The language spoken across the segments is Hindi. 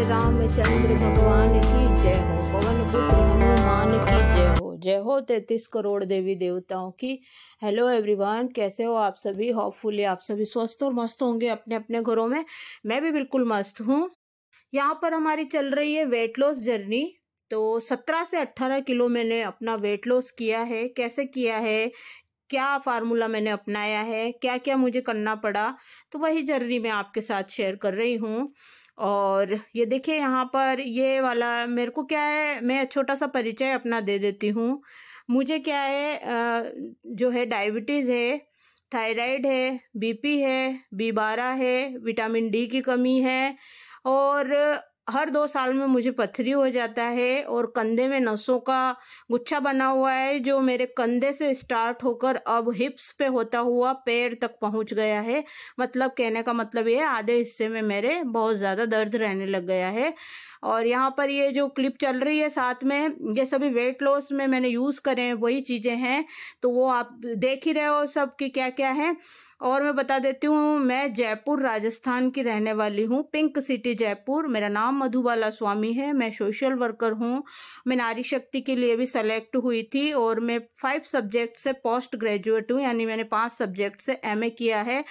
श्री रामचंद्र भगवान की जय हो पवन पुत्र हनुमान की जय हो जय हो तैतीस करोड़ देवी देवताओं की हेलो एवरीवन कैसे हो आप सभी होपफुली आप सभी स्वस्थ और मस्त होंगे अपने अपने घरों में मैं भी बिल्कुल मस्त हूँ यहाँ पर हमारी चल रही है वेट लॉस जर्नी तो 17 से 18 किलो मैंने अपना वेट लॉस किया है कैसे किया है क्या फार्मूला मैंने अपनाया है क्या क्या मुझे करना पड़ा तो वही जर्नी मैं आपके साथ शेयर कर रही हूँ और ये देखिए यहाँ पर ये वाला मेरे को क्या है मैं छोटा सा परिचय अपना दे देती हूँ मुझे क्या है जो है डायबिटीज़ है थायराइड है बीपी है बी बारह है विटामिन डी की कमी है और हर दो साल में मुझे पथरी हो जाता है और कंधे में नसों का गुच्छा बना हुआ है जो मेरे कंधे से स्टार्ट होकर अब हिप्स पे होता हुआ पैर तक पहुंच गया है मतलब कहने का मतलब ये आधे हिस्से में मेरे बहुत ज़्यादा दर्द रहने लग गया है और यहाँ पर ये जो क्लिप चल रही है साथ में ये सभी वेट लॉस में मैंने यूज़ करे हैं वही चीज़ें हैं तो वो आप देख ही रहे हो सब कि क्या क्या है और मैं बता देती हूँ मैं जयपुर राजस्थान की रहने वाली हूँ पिंक सिटी जयपुर मेरा नाम मधुबाला स्वामी है मैं सोशल वर्कर हूँ मैं नारी शक्ति के लिए भी सेलेक्ट हुई थी और मैं फाइव सब्जेक्ट से पोस्ट ग्रेजुएट हूँ यानी मैंने पाँच सब्जेक्ट से एम किया है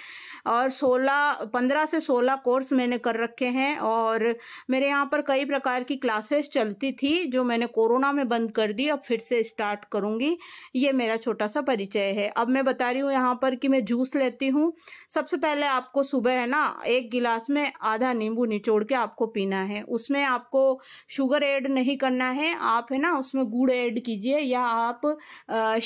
और सोलह पंद्रह से सोलह कोर्स मैंने कर रखे हैं और मेरे यहाँ पर कई प्रकार की क्लासेस चलती थी जो मैंने कोरोना में बंद कर दी अब फिर से स्टार्ट करूँगी ये मेरा छोटा सा परिचय है अब मैं बता रही हूँ यहाँ पर कि मैं जूस लेती देती हूँ सबसे पहले आपको सुबह है ना एक गिलास में आधा नींबू निचोड़ के आपको पीना है उसमें आपको शुगर ऐड नहीं करना है आप है ना उसमें गुड़ ऐड कीजिए या आप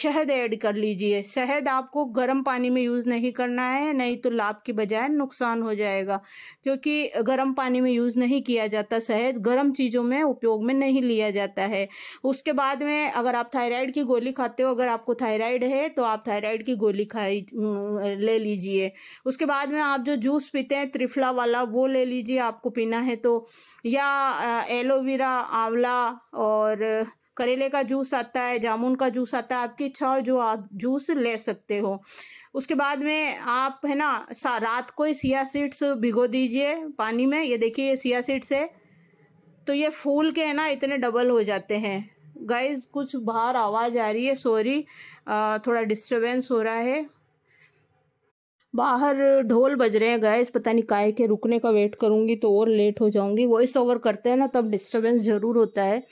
शहद ऐड कर लीजिए शहद आपको गर्म पानी में यूज़ नहीं करना है नहीं तो लाभ की बजाय नुकसान हो जाएगा क्योंकि गर्म पानी में यूज़ नहीं किया जाता शहद गर्म चीज़ों में उपयोग में नहीं लिया जाता है उसके बाद में अगर आप थायराइड की गोली खाते हो अगर आपको थायराइड है तो आप थायराइड की गोली खाई ले लीजिए उसके बाद में आप जो जूस पीते हैं त्रिफला वाला वो ले लीजिए आपको पीना है तो या एलोवेरा आंवला और करेले का जूस आता है जामुन का जूस आता है आपकी इच्छा हो जो आप जूस ले सकते हो उसके बाद में आप है ना रात को ही सिया सीड्स भिगो दीजिए पानी में ये देखिए ये सिया सीड्स है तो ये फूल के है ना इतने डबल हो जाते हैं गाइज कुछ बाहर आवाज़ आ रही है सॉरी थोड़ा डिस्टरबेंस हो रहा है बाहर ढोल बज रहे हैं गैस पता नहीं काय के रुकने का वेट करूंगी तो और लेट हो जाऊंगी वॉइस ओवर करते हैं ना तब डिस्टर्बेंस ज़रूर होता है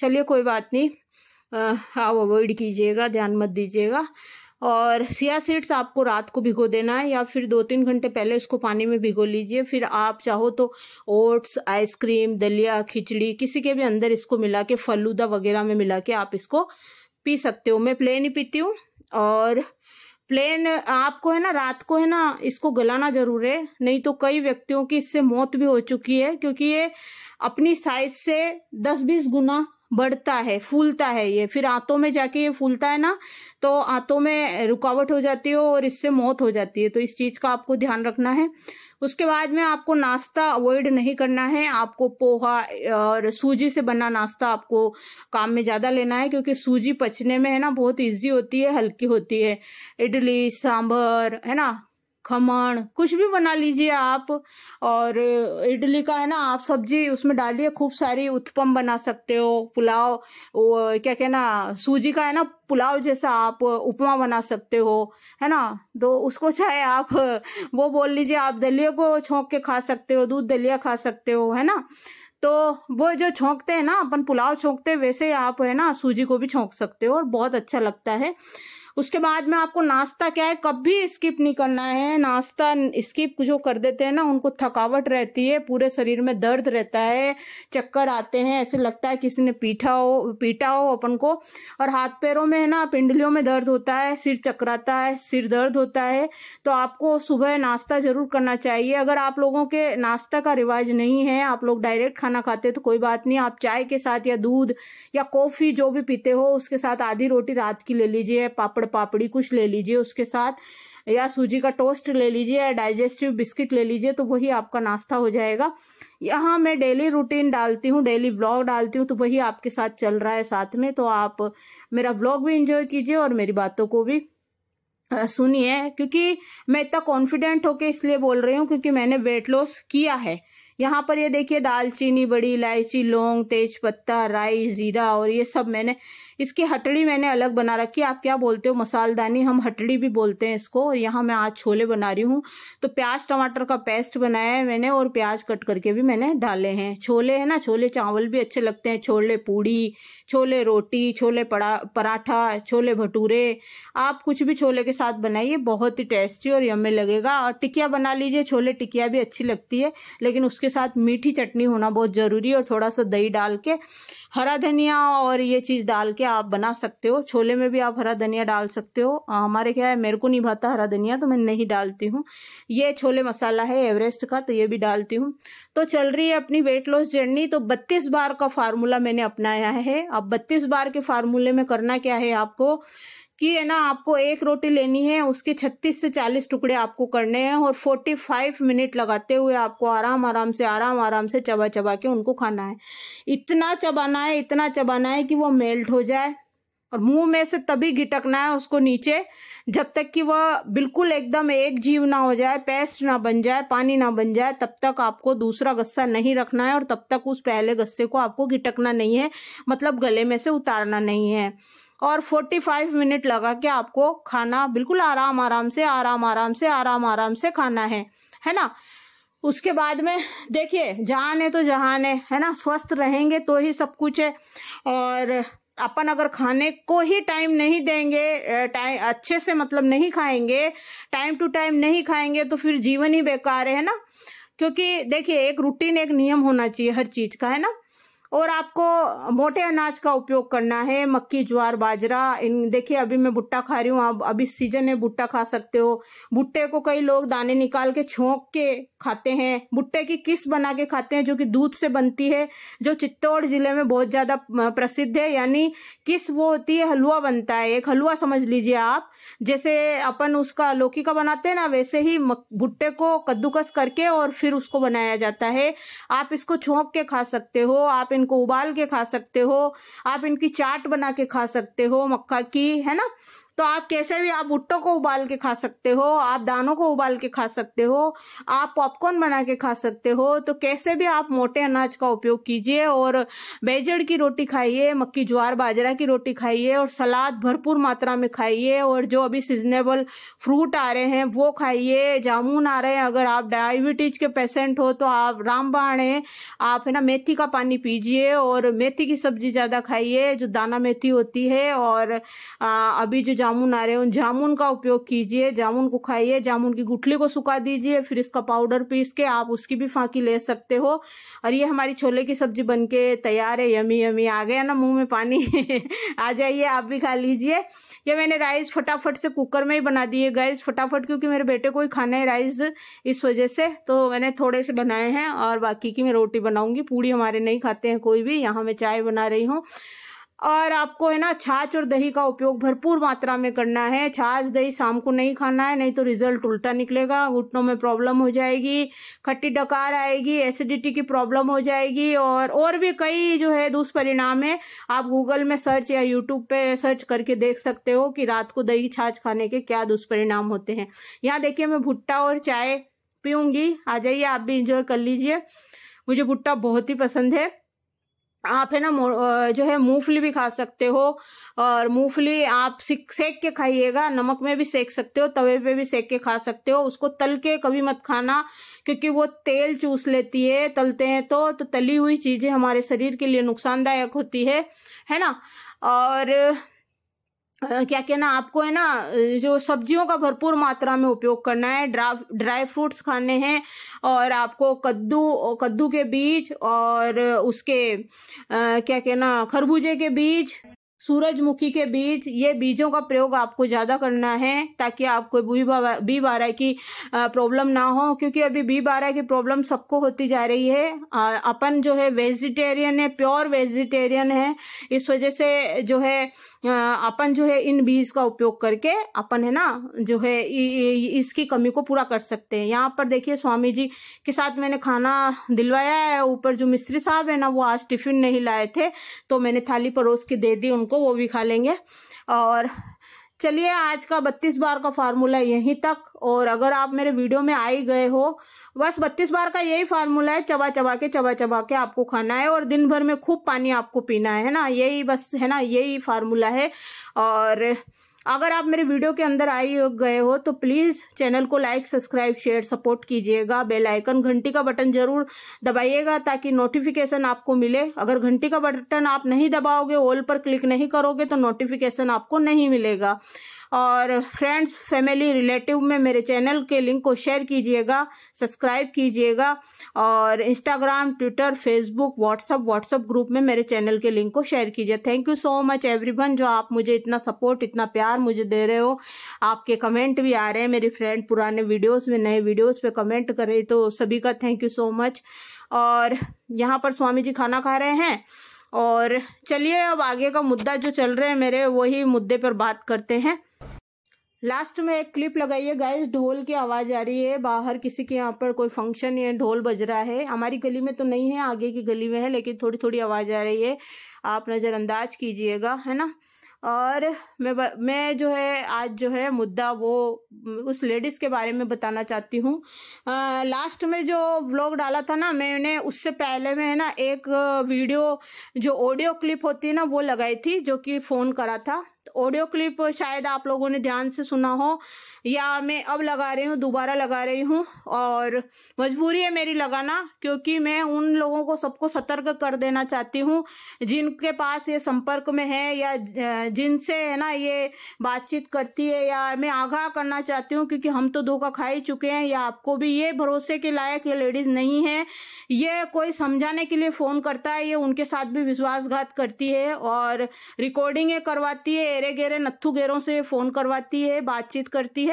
चलिए कोई बात नहीं आप अवॉइड कीजिएगा ध्यान मत दीजिएगा और सिया सीड्स आपको रात को भिगो देना है या फिर दो तीन घंटे पहले इसको पानी में भिगो लीजिए फिर आप चाहो तो ओट्स आइसक्रीम दलिया खिचड़ी किसी के भी अंदर इसको मिला के फलूदा वगैरह में मिला के आप इसको पी सकते हो मैं प्लेन ही पीती हूँ और प्लेन आपको है ना रात को है ना इसको गलाना जरूर है नहीं तो कई व्यक्तियों की इससे मौत भी हो चुकी है क्योंकि ये अपनी साइज से दस बीस गुना बढ़ता है फूलता है ये फिर आंतों में जाके ये फूलता है ना तो आंतों में रुकावट हो जाती है और इससे मौत हो जाती है तो इस चीज का आपको ध्यान रखना है उसके बाद में आपको नाश्ता अवॉइड नहीं करना है आपको पोहा और सूजी से बना नाश्ता आपको काम में ज़्यादा लेना है क्योंकि सूजी पचने में है ना बहुत ईजी होती है हल्की होती है इडली सांभर है ना खमण कुछ भी बना लीजिए आप और इडली का है ना आप सब्जी उसमें डालिए खूब सारी उत्पम बना सकते हो पुलाव क्या कहना सूजी का है ना पुलाव जैसा आप उपमा बना सकते हो है ना तो उसको चाहे आप वो बोल लीजिए आप दलिया को छोंक के खा सकते हो दूध दलिया खा सकते हो है ना तो वो जो छोंकते हैं ना अपन पुलाव छोंकते वैसे आप है ना सूजी को भी छोंक सकते हो और बहुत अच्छा लगता है उसके बाद में आपको नाश्ता क्या है कभी स्किप नहीं करना है नाश्ता स्किप जो कर देते हैं ना उनको थकावट रहती है पूरे शरीर में दर्द रहता है चक्कर आते हैं ऐसे लगता है किसी ने पीठा हो पीटा हो अपन को और हाथ पैरों में है ना पिंडलियों में दर्द होता है सिर चकराता है सिर दर्द होता है तो आपको सुबह नाश्ता जरूर करना चाहिए अगर आप लोगों के नाश्ता का रिवाज नहीं है आप लोग डायरेक्ट खाना खाते तो कोई बात नहीं आप चाय के साथ या दूध या कॉफी जो भी पीते हो उसके साथ आधी रोटी रात की ले लीजिए पापड़ पापड़ पापड़ी कुछ ले लीजिए उसके साथ या सूजी का टोस्ट ले लीजिए या डाइजेस्टिव बिस्किट ले लीजिए तो वही आपका नाश्ता हो जाएगा यहाँ मैं डेली रूटीन डालती हूँ डेली ब्लॉग डालती हूँ तो वही आपके साथ चल रहा है साथ में तो आप मेरा ब्लॉग भी इंजॉय कीजिए और मेरी बातों को भी सुनिए क्योंकि मैं इतना कॉन्फिडेंट होके इसलिए बोल रही हूँ क्योंकि मैंने वेट लॉस किया है यहाँ पर ये देखिए दालचीनी बड़ी इलायची लौंग तेज पत्ता राई जीरा और ये सब मैंने इसकी हटड़ी मैंने अलग बना रखी है आप क्या बोलते हो मसालदानी हम हटड़ी भी बोलते हैं इसको और यहाँ मैं आज छोले बना रही हूँ तो प्याज टमाटर का पेस्ट बनाया है मैंने और प्याज कट करके भी मैंने डाले हैं छोले है ना छोले चावल भी अच्छे लगते हैं छोले पूड़ी छोले रोटी छोले पराठा छोले भटूरे आप कुछ भी छोले के साथ बनाइए बहुत ही टेस्टी और यमे लगेगा और टिकिया बना लीजिए छोले टिकिया भी अच्छी लगती है लेकिन उसके साथ मीठी चटनी होना बहुत जरूरी है और थोड़ा सा दही डाल के हरा धनिया और ये चीज डाल के के आप बना सकते हो छोले में भी आप हरा धनिया डाल सकते हो हमारे क्या है मेरे को नहीं भाता हरा धनिया तो मैं नहीं डालती हूँ ये छोले मसाला है एवरेस्ट का तो ये भी डालती हूँ तो चल रही है अपनी वेट लॉस जर्नी तो बत्तीस बार का फार्मूला मैंने अपनाया है अब बत्तीस बार के फार्मूले में करना क्या है आपको कि है ना आपको एक रोटी लेनी है उसके 36 से 40 टुकड़े आपको करने हैं और 45 मिनट लगाते हुए आपको आराम आराम से आराम आराम से चबा चबा के उनको खाना है इतना चबाना है इतना चबाना है कि वो मेल्ट हो जाए और मुंह में से तभी घिटकना है उसको नीचे जब तक कि वह बिल्कुल एकदम एक जीव ना हो जाए पेस्ट ना बन जाए पानी ना बन जाए तब तक आपको दूसरा गस्सा नहीं रखना है और तब तक उस पहले गस्से को आपको घिटकना नहीं है मतलब गले में से उतारना नहीं है और 45 मिनट लगा के आपको खाना बिल्कुल आराम आराम से आराम आराम से आराम आराम से खाना है है ना उसके बाद में देखिए जहान है तो जहान है है ना स्वस्थ रहेंगे तो ही सब कुछ है और अपन अगर खाने को ही टाइम नहीं देंगे टाइम अच्छे से मतलब नहीं खाएंगे टाइम टू टाइम नहीं खाएंगे तो फिर जीवन ही बेकार है ना क्योंकि देखिए एक रूटीन एक नियम होना चाहिए हर चीज का है ना और आपको मोटे अनाज का उपयोग करना है मक्की ज्वार बाजरा इन देखिए अभी मैं भुट्टा खा रही हूँ आप अभी सीजन है भुट्टा खा सकते हो भुट्टे को कई लोग दाने निकाल के छोंक के खाते हैं भुट्टे की किस बना के खाते हैं जो कि दूध से बनती है जो चित्तौड़ जिले में बहुत ज्यादा प्रसिद्ध है यानी किस वो होती है हलवा बनता है एक हलवा समझ लीजिए आप जैसे अपन उसका लौकी का बनाते हैं ना वैसे ही भुट्टे को कद्दूकस करके और फिर उसको बनाया जाता है आप इसको छोंक के खा सकते हो आप इन इनको उबाल के खा सकते हो आप इनकी चाट बना के खा सकते हो मक्का की है ना तो आप कैसे भी आप भुट्टो को उबाल के खा सकते हो आप दानों को उबाल के खा सकते हो आप पॉपकॉर्न बना के खा सकते हो तो कैसे भी आप मोटे अनाज का उपयोग कीजिए और बेजड़ की रोटी खाइए मक्की ज्वार बाजरा की रोटी खाइए और सलाद भरपूर मात्रा में खाइए और जो अभी सीजनेबल फ्रूट आ रहे हैं वो खाइए जामुन आ रहे हैं अगर आप डायबिटीज के पेशेंट हो तो आप रामबाण है आप है ना मेथी का पानी पीजिए और मेथी की सब्जी ज़्यादा खाइए जो दाना मेथी होती है और आ, अभी जो जामुन आ रहे हैं उन जामुन का उपयोग कीजिए जामुन को खाइए जामुन की गुठली को सुखा दीजिए फिर इसका पाउडर पीस के आप उसकी भी फांकी ले सकते हो और ये हमारी छोले की सब्जी बन के तैयार है यमी यमी आ गया ना मुंह में पानी आ जाइए आप भी खा लीजिए ये मैंने राइस फटाफट से कुकर में ही बना दिए गाइस फटाफट क्योंकि मेरे बेटे को ही खाना है राइस इस वजह से तो मैंने थोड़े से बनाए हैं और बाकी की मैं रोटी बनाऊंगी पूड़ी हमारे नहीं खाते हैं कोई भी यहाँ मैं चाय बना रही हूँ और आपको है ना छाछ और दही का उपयोग भरपूर मात्रा में करना है छाछ दही शाम को नहीं खाना है नहीं तो रिजल्ट उल्टा निकलेगा घुटनों में प्रॉब्लम हो जाएगी खट्टी डकार आएगी एसिडिटी की प्रॉब्लम हो जाएगी और और भी कई जो है दुष्परिणाम है आप गूगल में सर्च या यूट्यूब पे सर्च करके देख सकते हो कि रात को दही छाछ खाने के क्या दुष्परिणाम होते हैं यहाँ देखिए मैं भुट्टा और चाय पीऊंगी आ जाइए आप भी इंजॉय कर लीजिए मुझे भुट्टा बहुत ही पसंद है आप है ना जो है मूंगफली भी खा सकते हो और मूंगफली आप सेक के खाइएगा नमक में भी सेक सकते हो तवे पे भी सेक के खा सकते हो उसको तल के कभी मत खाना क्योंकि वो तेल चूस लेती है तलते हैं तो, तो तली हुई चीजें हमारे शरीर के लिए नुकसानदायक होती है है ना और क्या कहना आपको है ना जो सब्जियों का भरपूर मात्रा में उपयोग करना है ड्रा ड्राई फ्रूट्स खाने हैं और आपको कद्दू कद्दू के बीज और उसके आ, क्या कहना खरबूजे के बीज सूरजमुखी के बीज ये बीजों का प्रयोग आपको ज़्यादा करना है ताकि आपको बी बी बारह की प्रॉब्लम ना हो क्योंकि अभी बी बारह की प्रॉब्लम सबको होती जा रही है अपन जो है वेजिटेरियन है प्योर वेजिटेरियन है इस वजह से जो है अपन जो है इन बीज का उपयोग करके अपन है ना जो है इसकी कमी को पूरा कर सकते हैं यहाँ पर देखिए स्वामी जी के साथ मैंने खाना दिलवाया है ऊपर जो मिस्त्री साहब है ना वो आज टिफिन नहीं लाए थे तो मैंने थाली परोस के दे दी उनको को वो भी खा लेंगे और चलिए आज का बत्तीस बार का फार्मूला यहीं तक और अगर आप मेरे वीडियो में आई गए हो बस बत्तीस बार का यही फार्मूला है चबा चबा के चबा चबा के आपको खाना है और दिन भर में खूब पानी आपको पीना है ना यही बस है ना यही फार्मूला है और अगर आप मेरे वीडियो के अंदर आए गए हो तो प्लीज चैनल को लाइक सब्सक्राइब शेयर सपोर्ट कीजिएगा बेल आइकन घंटी का बटन जरूर दबाइएगा ताकि नोटिफिकेशन आपको मिले अगर घंटी का बटन आप नहीं दबाओगे ऑल पर क्लिक नहीं करोगे तो नोटिफिकेशन आपको नहीं मिलेगा और फ्रेंड्स फैमिली रिलेटिव में मेरे चैनल के लिंक को शेयर कीजिएगा सब्सक्राइब कीजिएगा और Instagram Twitter Facebook WhatsApp WhatsApp group में मेरे चैनल के लिंक को शेयर कीजिए thank you so much everyone जो आप मुझे इतना सपोर्ट इतना प्यार मुझे दे रहे हो आपके कमेंट भी आ रहे हैं मेरी फ्रेंड पुराने वीडियोज में नए वीडियोज पर कमेंट कर रही तो सभी का थैंक यू सो मच और यहाँ पर स्वामी जी खाना खा रहे हैं और चलिए अब आगे का मुद्दा जो चल रहे हैं मेरे वही मुद्दे पर बात करते हैं लास्ट में एक क्लिप लगाइए गाइस ढोल की आवाज आ रही है बाहर किसी के यहाँ पर कोई फंक्शन या ढोल बज रहा है हमारी गली में तो नहीं है आगे की गली में है लेकिन थोड़ी थोड़ी आवाज आ रही है आप नजरअंदाज कीजिएगा है ना और मैं मैं जो है आज जो है मुद्दा वो उस लेडीज़ के बारे में बताना चाहती हूँ लास्ट में जो व्लॉग डाला था ना मैंने उससे पहले में है ना एक वीडियो जो ऑडियो क्लिप होती है ना वो लगाई थी जो कि फ़ोन करा था ऑडियो क्लिप शायद आप लोगों ने ध्यान से सुना हो या मैं अब लगा रही हूँ दोबारा लगा रही हूँ और मजबूरी है मेरी लगाना क्योंकि मैं उन लोगों को सबको सतर्क कर देना चाहती हूँ जिनके पास ये संपर्क में है या जिनसे है ना ये बातचीत करती है या मैं आगाह करना चाहती हूँ क्योंकि हम तो धोखा खा ही चुके हैं या आपको भी ये भरोसे के लायक ये लेडीज नहीं है ये कोई समझाने के लिए फोन करता है ये उनके साथ भी विश्वासघात करती है और रिकॉर्डिंग करवाती है एरे गेरे नत्थू गेरों से फोन करवाती है बातचीत करती है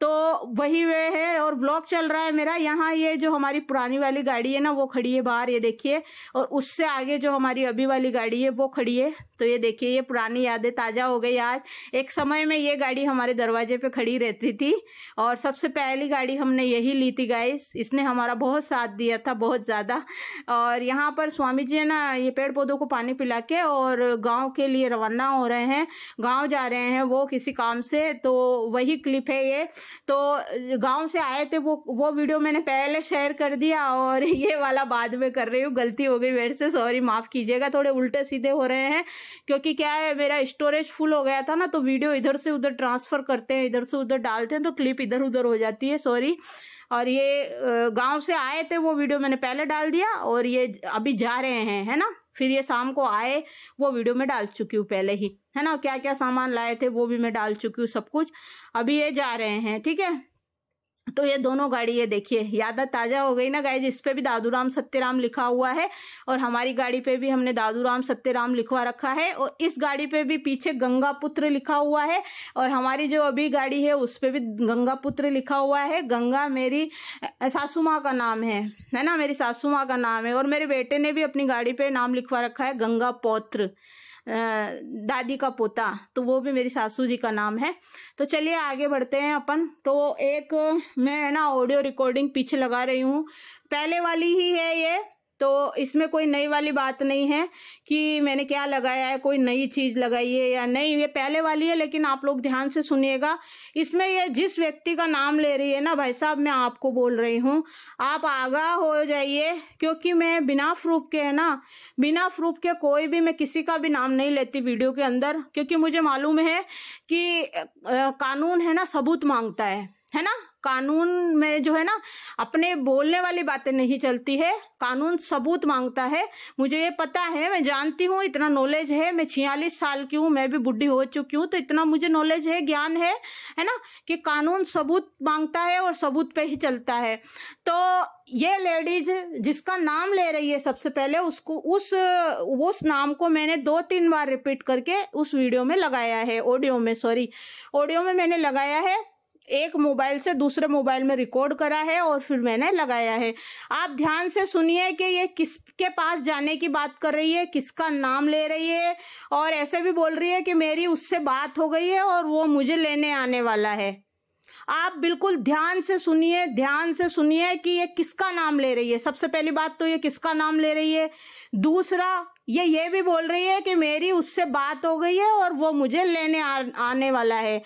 तो वही वे है और ब्लॉक चल रहा है मेरा यहाँ ये जो हमारी पुरानी वाली गाड़ी है ना वो खड़ी है बाहर ये देखिए और उससे आगे जो हमारी अभी वाली गाड़ी है वो खड़ी है तो ये देखिए ये पुरानी यादें ताज़ा हो गई आज एक समय में ये गाड़ी हमारे दरवाजे पे खड़ी रहती थी और सबसे पहली गाड़ी हमने यही ली थी गाइस इसने हमारा बहुत साथ दिया था बहुत ज़्यादा और यहाँ पर स्वामी जी है ना ये पेड़ पौधों को पानी पिला के और गाँव के लिए रवाना हो रहे हैं गाँव जा रहे हैं वो किसी काम से तो वही क्लिप है ये तो गांव से आए थे वो वो वीडियो मैंने पहले शेयर कर दिया और ये वाला बाद में कर रही हूँ गलती हो गई मेरे से सॉरी माफ़ कीजिएगा थोड़े उल्टे सीधे हो रहे हैं क्योंकि क्या है मेरा स्टोरेज फुल हो गया था ना तो वीडियो इधर से उधर ट्रांसफ़र करते हैं इधर से उधर डालते हैं तो क्लिप इधर उधर हो जाती है सॉरी और ये गांव से आए थे वो वीडियो मैंने पहले डाल दिया और ये अभी जा रहे हैं है ना फिर ये शाम को आए वो वीडियो में डाल चुकी हूँ पहले ही है ना क्या क्या सामान लाए थे वो भी मैं डाल चुकी हूँ सब कुछ अभी ये जा रहे हैं ठीक है तो ये दोनों गाड़ी ये देखिए यादा ताज़ा हो गई ना गाइज इस पर भी दादू राम सत्यराम लिखा हुआ है और हमारी गाड़ी पे भी हमने दादू राम सत्यराम लिखवा रखा है और इस गाड़ी पे भी पीछे गंगा पुत्र लिखा हुआ है और हमारी जो अभी गाड़ी है उस पर भी गंगा पुत्र लिखा हुआ है गंगा मेरी सासू माँ का नाम है है ना मेरी सासू माँ का नाम है और मेरे बेटे ने भी अपनी गाड़ी पे नाम लिखवा रखा है गंगा पौत्र दादी का पोता तो वो भी मेरी सासू जी का नाम है तो चलिए आगे बढ़ते हैं अपन तो एक मैं ना ऑडियो रिकॉर्डिंग पीछे लगा रही हूँ पहले वाली ही है ये तो इसमें कोई नई वाली बात नहीं है कि मैंने क्या लगाया है कोई नई चीज लगाई है या नहीं ये पहले वाली है लेकिन आप लोग ध्यान से सुनिएगा इसमें ये जिस व्यक्ति का नाम ले रही है ना भाई साहब मैं आपको बोल रही हूँ आप आगाह हो जाइए क्योंकि मैं बिना प्रूफ के है ना बिना प्रूफ के कोई भी मैं किसी का भी नाम नहीं लेती वीडियो के अंदर क्योंकि मुझे मालूम है कि कानून है ना सबूत मांगता है है ना कानून में जो है ना अपने बोलने वाली बातें नहीं चलती है कानून सबूत मांगता है मुझे ये पता है मैं जानती हूँ इतना नॉलेज है मैं छियालीस साल की हूँ मैं भी बुढ़ी हो चुकी हूँ तो इतना मुझे नॉलेज है ज्ञान है है ना कि कानून सबूत मांगता है और सबूत पे ही चलता है तो ये लेडीज जिसका नाम ले रही है सबसे पहले उसको उस उस नाम को मैंने दो तीन बार रिपीट करके उस वीडियो में लगाया है ऑडियो में सॉरी ऑडियो में मैंने लगाया है एक मोबाइल से दूसरे मोबाइल में रिकॉर्ड करा है और फिर मैंने लगाया है आप ध्यान से सुनिए कि ये किसके पास जाने की बात कर रही है किसका नाम ले रही है और ऐसे भी बोल रही है कि मेरी उससे बात हो गई है और वो मुझे लेने आने वाला है आप बिल्कुल ध्यान से सुनिए ध्यान से सुनिए कि ये किसका नाम ले रही है सबसे पहली बात तो ये किसका नाम ले रही है दूसरा ये ये भी बोल रही है कि मेरी उससे बात हो गई है और वो मुझे लेने आ, आने वाला है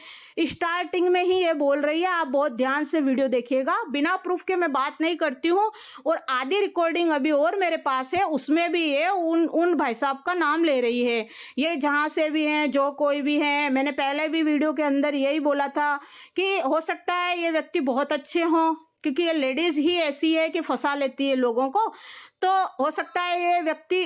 स्टार्टिंग में ही ये बोल रही है आप बहुत ध्यान से वीडियो देखिएगा बिना प्रूफ के मैं बात नहीं करती हूँ और आधी रिकॉर्डिंग अभी और मेरे पास है उसमें भी ये उन उन भाई साहब का नाम ले रही है ये जहाँ से भी हैं जो कोई भी हैं मैंने पहले भी वीडियो के अंदर यही बोला था कि हो सकता है ये व्यक्ति बहुत अच्छे हों क्योंकि ये लेडीज ही ऐसी है कि फंसा लेती है लोगों को तो हो सकता है ये व्यक्ति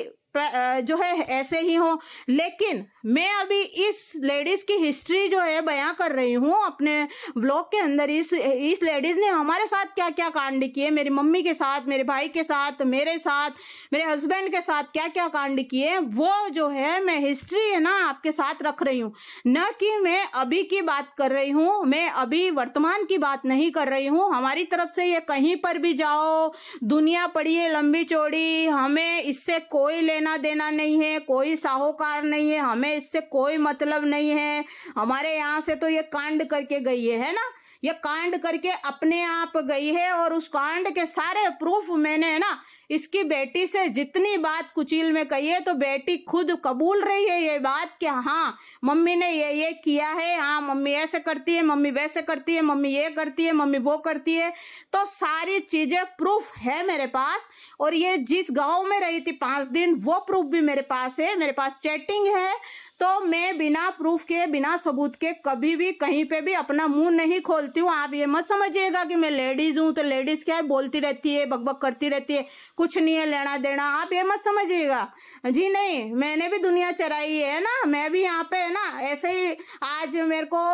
जो है ऐसे ही हो लेकिन मैं अभी इस लेडीज की हिस्ट्री जो है बयां कर रही हूँ अपने ब्लॉग के अंदर इस इस लेडीज ने हमारे साथ क्या क्या कांड किए मेरी मम्मी के साथ मेरे भाई के साथ मेरे साथ मेरे हस्बैंड के साथ क्या क्या कांड किए वो जो है मैं हिस्ट्री है ना आपके साथ रख रही हूँ न कि मैं अभी की बात कर रही हूँ मैं अभी वर्तमान की बात नहीं कर रही हूँ हमारी तरफ से ये कहीं पर भी जाओ दुनिया पड़ी है लंबी चौड़ी हमें इससे कोई लेना लेना देना नहीं है कोई साहूकार नहीं है हमें इससे कोई मतलब नहीं है हमारे यहाँ से तो ये कांड करके गई है, है ना ये कांड करके अपने आप गई है और उस कांड के सारे प्रूफ मैंने है ना इसकी बेटी से जितनी बात कुचील में कही है तो बेटी खुद कबूल रही है ये बात कि हाँ मम्मी ने ये ये किया है हाँ मम्मी ऐसे करती है मम्मी वैसे करती है मम्मी ये करती है मम्मी वो करती है तो सारी चीजें प्रूफ है मेरे पास और ये जिस गांव में रही थी पांच दिन वो प्रूफ भी मेरे पास है मेरे पास चैटिंग है तो मैं बिना प्रूफ के बिना सबूत के कभी भी कहीं पे भी अपना मुंह नहीं खोलती हूँ आप ये मत समझिएगा कि मैं लेडीज हूँ तो लेडीज क्या है बोलती रहती है बकबक करती रहती है कुछ नहीं है लेना देना आप ये मत समझिएगा जी नहीं मैंने भी दुनिया चराई है ना मैं भी यहाँ पे है ना ऐसे ही आज मेरे को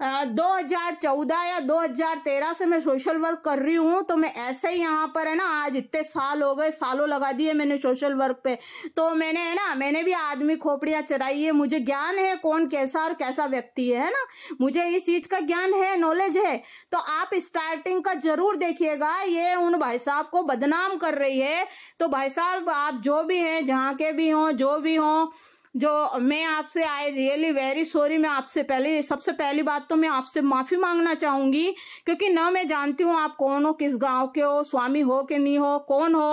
2014 या 2013 से मैं सोशल वर्क कर रही हूँ तो मैं ऐसे ही यहाँ पर है ना आज इतने साल हो गए सालों लगा दिए मैंने सोशल वर्क पे तो मैंने है ना मैंने भी आदमी खोपड़ियाँ चराई है मुझे ज्ञान है कौन कैसा और कैसा व्यक्ति है है ना मुझे इस चीज का ज्ञान है नॉलेज है तो आप स्टार्टिंग का जरूर देखिएगा ये उन भाई साहब को बदनाम कर रही है तो भाई साहब आप जो भी हैं जहाँ के भी हों जो भी हों जो मैं आपसे आई रियली वेरी सॉरी मैं आपसे पहले सबसे पहली बात तो मैं आपसे माफी मांगना चाहूंगी क्योंकि न मैं जानती हूँ आप कौन हो किस गांव के हो स्वामी हो के नहीं हो कौन हो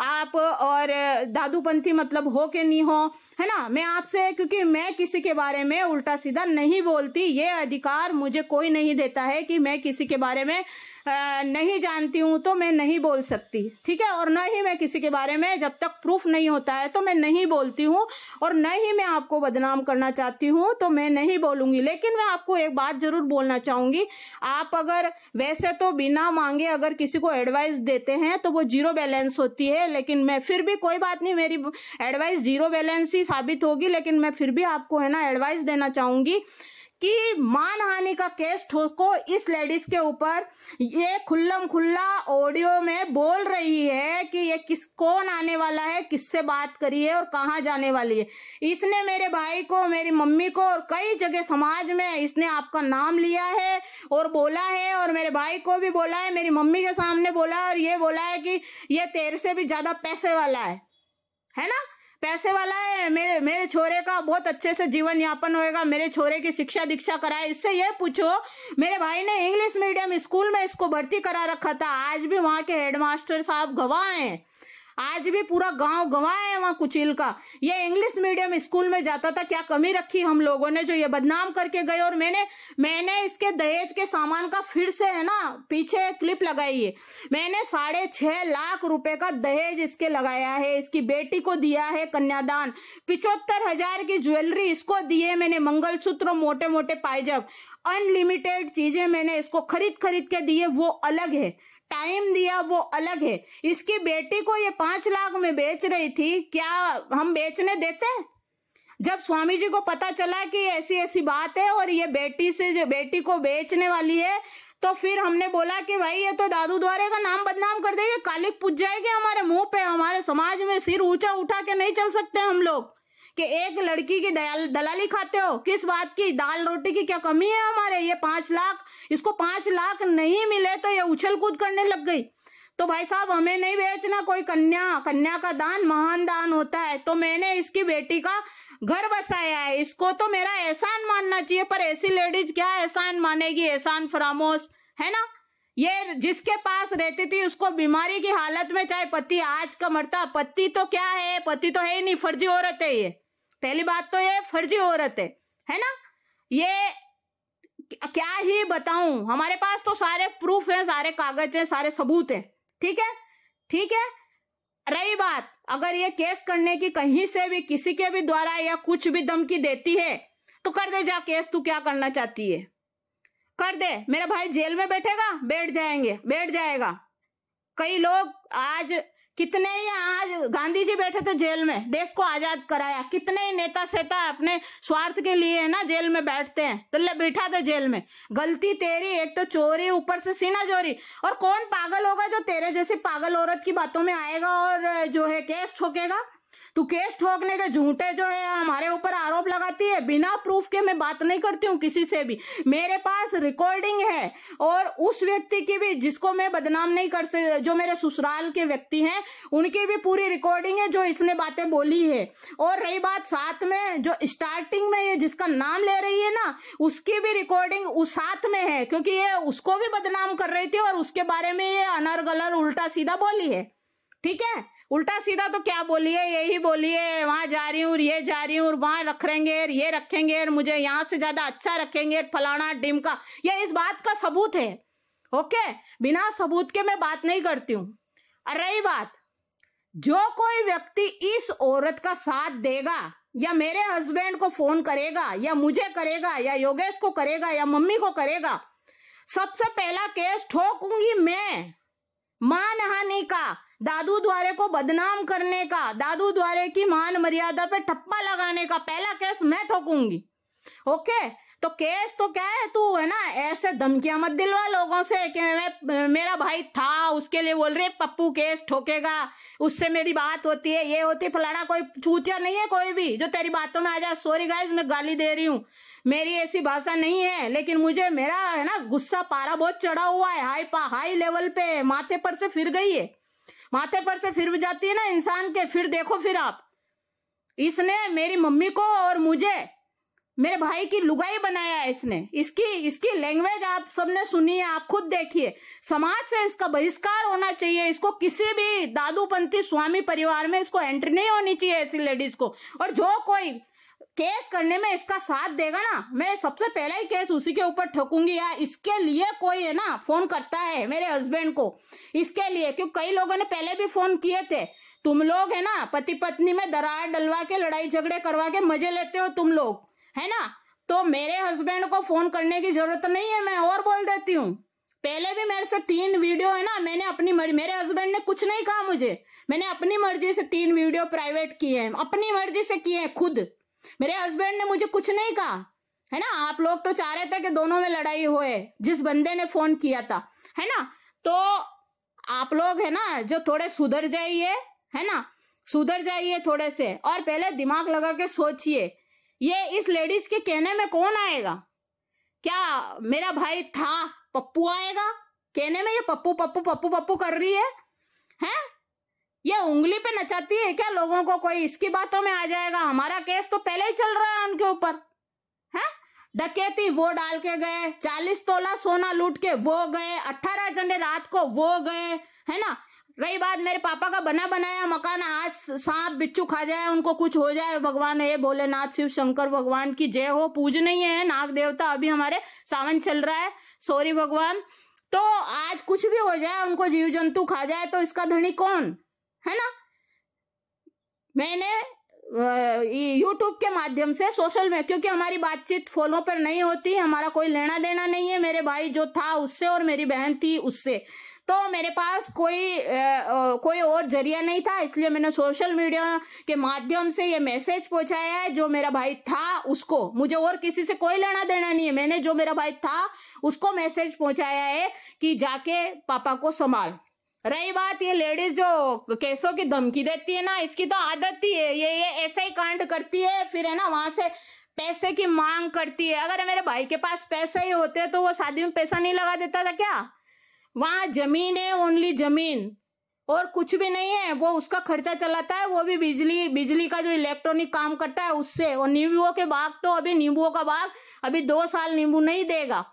आप और दादूपंथी मतलब हो के नहीं हो है ना मैं आपसे क्योंकि मैं किसी के बारे में उल्टा सीधा नहीं बोलती ये अधिकार मुझे कोई नहीं देता है कि मैं किसी के बारे में नहीं जानती हूँ तो मैं नहीं बोल सकती ठीक है और न ही मैं किसी के बारे में जब तक प्रूफ नहीं होता है तो मैं नहीं बोलती हूँ और न ही मैं आपको बदनाम करना चाहती हूँ तो मैं नहीं बोलूंगी लेकिन मैं आपको एक बात जरूर बोलना चाहूंगी आप अगर वैसे तो बिना मांगे अगर किसी को एडवाइस देते हैं तो वो जीरो बैलेंस होती है लेकिन मैं फिर भी कोई बात नहीं मेरी एडवाइस जीरो बैलेंस ही साबित होगी लेकिन मैं फिर भी आपको है ना एडवाइस देना चाहूंगी कि मानहानि का केस ठोको इस लेडीज के ऊपर ये खुल्लम खुल्ला ऑडियो में बोल रही है कि ये किस कौन आने वाला है किससे बात करी है और कहाँ जाने वाली है इसने मेरे भाई को मेरी मम्मी को और कई जगह समाज में इसने आपका नाम लिया है और बोला है और मेरे भाई को भी बोला है मेरी मम्मी के सामने बोला और ये बोला है कि ये तेरे से भी ज्यादा पैसे वाला है है ना पैसे वाला है मेरे मेरे छोरे का बहुत अच्छे से जीवन यापन होएगा मेरे छोरे की शिक्षा दीक्षा कराए इससे ये पूछो मेरे भाई ने इंग्लिश मीडियम स्कूल में इसको भर्ती करा रखा था आज भी वहाँ के हेडमास्टर साहब गवाह हैं आज भी पूरा गांव गवा है वहाँ कुचिल का ये इंग्लिश मीडियम स्कूल में जाता था क्या कमी रखी हम लोगों ने जो ये बदनाम करके गए और मैंने मैंने इसके दहेज के सामान का फिर से है ना पीछे क्लिप लगाई है मैंने साढ़े छह लाख रुपए का दहेज इसके लगाया है इसकी बेटी को दिया है कन्यादान पिछहत्तर हजार की ज्वेलरी इसको दी है मैंने मंगलसूत्र मोटे मोटे पायजब अनलिमिटेड चीजें मैंने इसको खरीद खरीद के दिए वो अलग है टाइम दिया वो अलग है इसकी बेटी को ये पांच लाख में बेच रही थी क्या हम बेचने देते हैं जब स्वामी जी को पता चला कि ऐसी ऐसी बात है और ये बेटी से जो बेटी को बेचने वाली है तो फिर हमने बोला कि भाई ये तो दादू द्वारे का नाम बदनाम कर देगी कालिक पूछ जाएगी हमारे मुंह पे हमारे समाज में सिर ऊंचा उठा के नहीं चल सकते हम लोग कि एक लड़की की दलाली खाते हो किस बात की दाल रोटी की क्या कमी है हमारे ये पांच लाख इसको पांच लाख नहीं मिले तो ये उछल कूद करने लग गई तो भाई साहब हमें नहीं बेचना कोई कन्या कन्या का दान महान दान होता है तो मैंने इसकी बेटी का घर बसाया है इसको तो मेरा एहसान मानना चाहिए पर ऐसी लेडीज क्या एहसान मानेगी एहसान फरामोश है ना ये जिसके पास रहती थी उसको बीमारी की हालत में चाहे पति आज का मरता पति तो क्या है पति तो है ही नहीं फर्जी औरत है ये पहली बात तो ये फर्जी औरत है है ना ये क्या ही बताऊं हमारे पास तो सारे प्रूफ हैं सारे कागज हैं सारे सबूत हैं ठीक है ठीक है रही बात अगर ये केस करने की कहीं से भी किसी के भी द्वारा या कुछ भी धमकी देती है तो कर दे जा केस तू क्या करना चाहती है कर दे मेरा भाई जेल में बैठेगा बैठ जाएंगे बैठ जाएगा कई लोग आज कितने ही आज गांधी जी बैठे थे जेल में देश को आजाद कराया कितने ही नेता सेता अपने स्वार्थ के लिए है ना जेल में बैठते हैं तो ले बैठा था जेल में गलती तेरी एक तो चोरी ऊपर से सीना चोरी और कौन पागल होगा जो तेरे जैसे पागल औरत की बातों में आएगा और जो है केस ठोकेगा केस ठोकने के झूठे जो है हमारे ऊपर आरोप लगाती है बिना प्रूफ के मैं बात नहीं करती हूँ किसी से भी मेरे पास रिकॉर्डिंग है और उस व्यक्ति की भी जिसको मैं बदनाम नहीं कर सकती जो मेरे ससुराल के व्यक्ति हैं उनकी भी पूरी रिकॉर्डिंग है जो इसने बातें बोली है और रही बात साथ में जो स्टार्टिंग में ये जिसका नाम ले रही है ना उसकी भी रिकॉर्डिंग उस साथ में है क्योंकि ये उसको भी बदनाम कर रही थी और उसके बारे में ये अनर गलर उल्टा सीधा बोली है ठीक है उल्टा सीधा तो क्या बोलिए यही बोलिए वहां जा रही हूँ ये जा रही हूँ वहां रख रहेंगे ये रखेंगे मुझे यहाँ से ज्यादा अच्छा रखेंगे फलाना डिम का ये इस बात का सबूत है ओके बिना सबूत के मैं बात नहीं करती हूँ और रही बात जो कोई व्यक्ति इस औरत का साथ देगा या मेरे हस्बैंड को फोन करेगा या मुझे करेगा या योगेश को करेगा या मम्मी को करेगा सबसे पहला केस ठोकूंगी मैं मानहानि का दादू द्वारे को बदनाम करने का दादू द्वारे की मान मर्यादा पे ठप्पा लगाने का पहला केस मैं ठोकूंगी ओके तो केस तो क्या है तू है ना ऐसे धमकियां मत दिलवा लोगों से कि मैं मेरा भाई था उसके लिए बोल रहे पप्पू केस ठोकेगा उससे मेरी बात होती है ये होती है फलाना कोई चूतिया नहीं है कोई भी जो तेरी बातों में आ जाए सॉरी गाइज मैं गाली दे रही हूँ मेरी ऐसी भाषा नहीं है लेकिन मुझे मेरा है ना गुस्सा पारा बहुत चढ़ा हुआ है हाई पा हाई लेवल पे माथे पर से फिर गई है माथे पर से फिर जाती है ना इंसान के फिर देखो फिर आप इसने मेरी मम्मी को और मुझे मेरे भाई की लुगाई बनाया है इसने इसकी इसकी लैंग्वेज आप सबने सुनी है आप खुद देखिए समाज से इसका बहिष्कार होना चाहिए इसको किसी भी दादूपंथी स्वामी परिवार में इसको एंट्री नहीं होनी चाहिए ऐसी लेडीज को और जो कोई केस करने में इसका साथ देगा ना मैं सबसे पहला ही केस उसी के ऊपर ठोकूंगी यार इसके लिए कोई है ना फोन करता है मेरे हस्बैंड को इसके लिए क्यों कई लोगों ने पहले भी फोन किए थे तुम लोग है ना पति पत्नी में दरार डलवा के लड़ाई झगड़े करवा के मजे लेते हो तुम लोग है ना तो मेरे हस्बैंड को फोन करने की जरूरत नहीं है मैं और बोल देती हूँ पहले भी मेरे से तीन वीडियो है ना मैंने अपनी मर्जी मेरे हस्बैंड ने कुछ नहीं कहा मुझे मैंने अपनी मर्जी से तीन वीडियो प्राइवेट किए हैं अपनी मर्जी से किए हैं खुद मेरे हस्बैंड ने मुझे कुछ नहीं कहा है ना आप लोग तो चाह रहे थे कि दोनों में लड़ाई होए जिस बंदे ने फोन किया था है ना तो आप लोग है ना जो थोड़े सुधर जाइए है ना सुधर जाइए थोड़े से और पहले दिमाग लगा के सोचिए ये इस लेडीज के कहने में कौन आएगा क्या मेरा भाई था पप्पू आएगा कहने में ये पप्पू पप्पू पप्पू पप्पू कर रही है हैं ये उंगली पे नचाती है क्या लोगों को कोई इसकी बातों में आ जाएगा हमारा केस तो पहले ही चल रहा है उनके ऊपर है डकैती वो डाल के गए चालीस तोला सोना लूट के वो गए अट्ठारह जने रात को वो गए है ना रही बात मेरे पापा का बना बनाया मकान आज सांप बिच्छू खा जाए उनको कुछ हो जाए भगवान बोले भोलेनाथ शिव शंकर भगवान की जय हो नहीं है नाग देवता अभी हमारे सावन चल रहा है सॉरी भगवान तो आज कुछ भी हो जाए उनको जीव जंतु खा जाए तो इसका धनी कौन है ना मैंने यूट्यूब के माध्यम से सोशल में क्योंकि हमारी बातचीत फोनों पर नहीं होती हमारा कोई लेना देना नहीं है मेरे भाई जो था उससे और मेरी बहन थी उससे तो मेरे पास कोई आ, कोई और जरिया नहीं था इसलिए मैंने सोशल मीडिया के माध्यम से ये मैसेज पहुंचाया है जो मेरा भाई था उसको मुझे और किसी से कोई लेना देना नहीं है मैंने जो मेरा भाई था उसको मैसेज पहुंचाया है कि जाके पापा को संभाल रही बात ये लेडीज जो केसों की धमकी देती है ना इसकी तो आदत ही है ये ये ऐसा ही कांड करती है फिर है ना वहां से पैसे की मांग करती है अगर मेरे भाई के पास पैसे ही होते तो वो शादी में पैसा नहीं लगा देता था क्या वहां जमीन है ओनली जमीन और कुछ भी नहीं है वो उसका खर्चा चलाता है वो भी बिजली बिजली का जो इलेक्ट्रॉनिक काम करता है उससे और नींबुओं के बाग तो अभी नींबुओं का बाग अभी दो साल नींबू नहीं देगा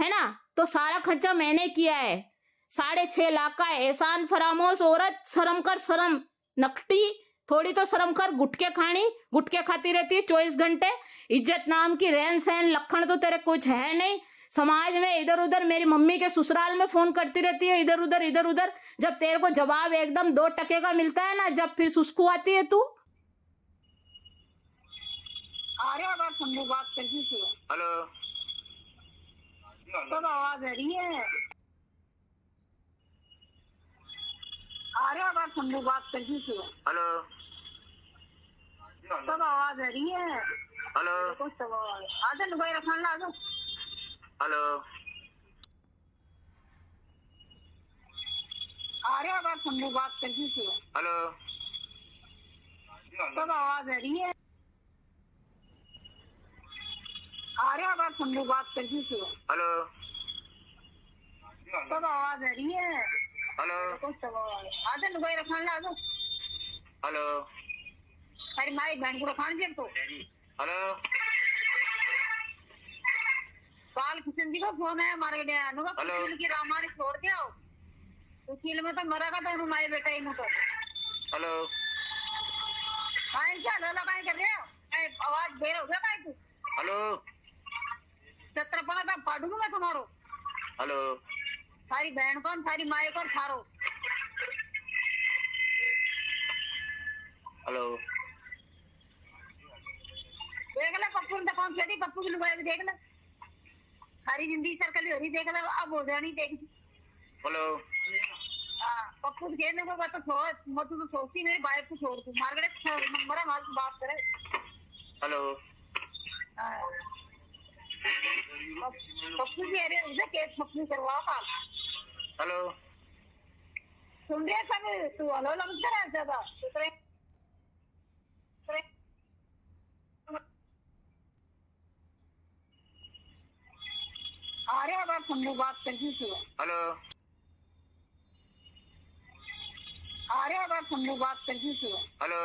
है ना तो सारा खर्चा मैंने किया है साढ़े छह लाख का एहसान फरामोश औरत शर्म कर शर्म नकटी थोड़ी तो शर्म कर गुटके खानी गुटके खाती रहती है चौबीस घंटे इज्जत नाम की रहन सहन लखन तो तेरे कुछ है नहीं समाज में इधर उधर मेरी मम्मी के ससुराल में फोन करती रहती है इधर उधर इधर उधर जब तेरे को जवाब एकदम दो टके का मिलता है ना जब फिर सुस्कु आती है तू हेलो आवाज आ रही है अरे आवाज हम बात कर दी हेलो सब आवाज आ रही है हेलो आज भाई रखना ला दो हेलो अरे आवाज हम बात कर रही थी हेलो सब आवाज आ रही है अरे आवाज हम बात कर रही थी हेलो सब आवाज आ रही है हेलो आदन भाई रखन ला दो हेलो अरे मारी बहन को रखन दे तो हेलो बाल किशन जी का फोन है हमारे लिए नुगा किशन की रामारी छोड़ दिया उकील तो में तो मरा का तो हमारे बेटा ही मुझे हेलो भाई क्या लला भाई कर रहे हो आवाज दे रहे हो क्या भाई तू हेलो छत्रपणा का पाडू मैं तुम्हारो हेलो थारी बहन को थारी माए को थारो हेलो देख ले पप्पू ने तो कौन छेड़ी पप्पू की लुगाई देख ले सारी जिंदगी सर्कल हो रही देख ले अब हो जानी देख हेलो हां पप्पू के ने को तो सोच मत तो सोचती मेरी वाइफ को छोड़ तू गए नंबर है मार बात करे हेलो हां पप्पू जी अरे उधर केस पप्पू करवाओ आप ಹಲೋ ಸುಮ್ರೆ ಸ್ವಾಮಿ ಹಲೋ ನಮಸ್ಕಾರ ಸದ बात करनी थी हेलो बात करनी थी हेलो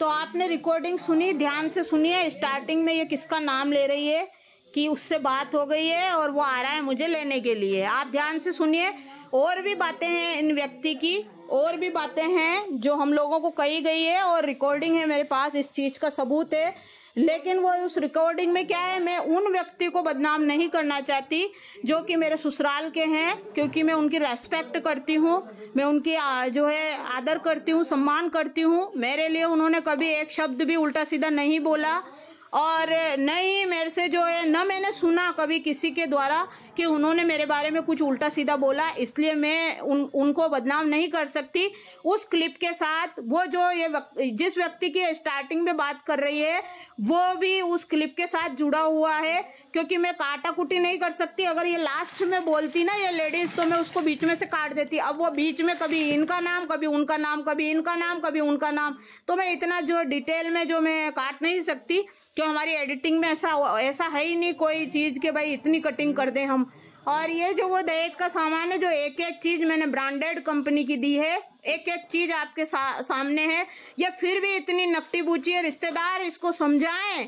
तो आपने रिकॉर्डिंग सुनी ध्यान से सुनिए स्टार्टिंग में ये किसका नाम ले रही है कि उससे बात हो गई है और वो आ रहा है मुझे लेने के लिए आप ध्यान से सुनिए और भी बातें हैं इन व्यक्ति की और भी बातें हैं जो हम लोगों को कही गई है और रिकॉर्डिंग है मेरे पास इस चीज का सबूत है लेकिन वो उस रिकॉर्डिंग में क्या है मैं उन व्यक्ति को बदनाम नहीं करना चाहती जो कि मेरे ससुराल के हैं क्योंकि मैं उनकी रेस्पेक्ट करती हूँ मैं उनकी जो है आदर करती हूँ सम्मान करती हूँ मेरे लिए उन्होंने कभी एक शब्द भी उल्टा सीधा नहीं बोला और न ही मेरे से जो है न मैंने सुना कभी किसी के द्वारा कि उन्होंने मेरे बारे में कुछ उल्टा सीधा बोला इसलिए मैं उन उनको बदनाम नहीं कर सकती उस क्लिप के साथ वो जो ये वक, जिस व्यक्ति की स्टार्टिंग में बात कर रही है वो भी उस क्लिप के साथ जुड़ा हुआ है क्योंकि मैं काटा कुटी नहीं कर सकती अगर ये लास्ट में बोलती ना ये लेडीज तो मैं उसको बीच में से काट देती अब वो बीच में कभी इनका नाम कभी उनका नाम कभी इनका नाम कभी उनका नाम तो मैं इतना जो डिटेल में जो मैं काट नहीं सकती क्योंकि हमारी एडिटिंग में ऐसा ऐसा है ही नहीं कोई चीज़ के भाई इतनी कटिंग कर दें हम और ये जो वो दहेज का सामान है जो एक एक चीज मैंने ब्रांडेड कंपनी की दी है एक एक चीज आपके सा, सामने है ये फिर भी इतनी नपटी बूची है रिश्तेदार इसको समझाएं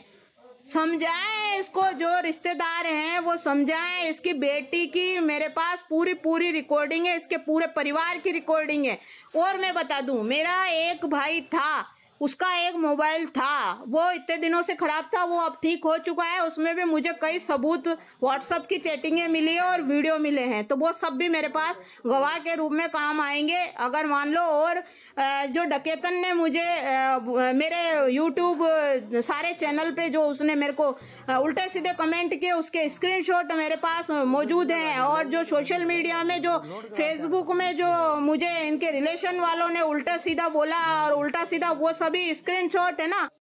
समझाएं इसको जो रिश्तेदार हैं वो समझाएं इसकी बेटी की मेरे पास पूरी पूरी रिकॉर्डिंग है इसके पूरे परिवार की रिकॉर्डिंग है और मैं बता दूं मेरा एक भाई था उसका एक मोबाइल था वो इतने दिनों से खराब था वो अब ठीक हो चुका है उसमें भी मुझे कई सबूत व्हाट्सअप की चैटिंगे मिली है और वीडियो मिले हैं तो वो सब भी मेरे पास गवाह के रूप में काम आएंगे अगर मान लो और जो डकेतन ने मुझे मेरे यूट्यूब सारे चैनल पे जो उसने मेरे को हाँ, उल्टे सीधे कमेंट किए उसके स्क्रीनशॉट मेरे पास मौजूद हैं और जो सोशल मीडिया में जो फेसबुक में जो मुझे इनके रिलेशन वालों ने उल्टा सीधा बोला और उल्टा सीधा वो सभी स्क्रीनशॉट है ना